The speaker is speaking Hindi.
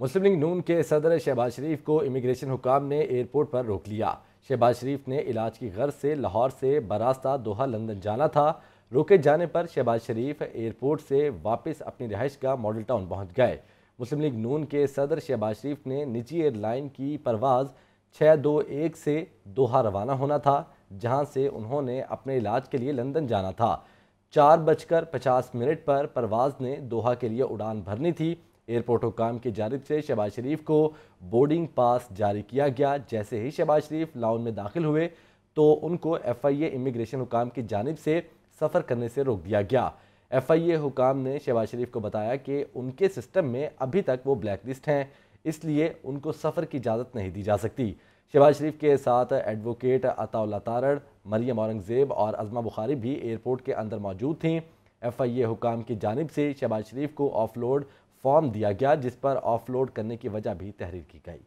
मुस्लिम लीग नून के सदर शहबाज शरीफ को इमिग्रेशन हुकाम ने एयरपोर्ट पर रोक लिया शहबाज शरीफ ने इलाज की गर्ज से लाहौर से बरास्ता दोहा लंदन जाना था रोके जाने पर शहबाज शरीफ एयरपोर्ट से वापस अपनी रिहाइश का मॉडल टाउन पहुंच गए मुस्लिम लीग नून के सदर शहबाज शरीफ ने निजी एयरलाइन की परवाज़ छः दो एक से दोहा रवाना होना था जहां से उन्होंने अपने इलाज के लिए लंदन जाना था चार बजकर पचास मिनट पर परवाज़ ने दोहा के लिए उड़ान भरनी थी एयरपोर्ट हुकाम की जानब से शहबाज शरीफ को बोर्डिंग पास जारी किया गया जैसे ही शहबाज शरीफ लाउन में दाखिल हुए तो उनको एफ आई ए इमिग्रेशन हुकाम की जानब से सफ़र करने से रोक दिया गया एफ आई ए हुकाम ने शहबाज शरीफ को बताया कि उनके सिस्टम में अभी तक वो ब्लैक लिस्ट हैं इसलिए उनको सफ़र की इजाज़त नहीं दी जा सकती शहबाज शरीफ के साथ एडवोकेट अताउल्ला तारड़ मरियम औरंगज़ेब और अजमा बुखारी भी एयरपोर्ट के अंदर मौजूद थीं एफ आई ए हुकाम की जानब से शहबाज शरीफ को ऑफ लोड फॉर्म दिया गया जिस पर ऑफलोड करने की वजह भी तहरीर की गई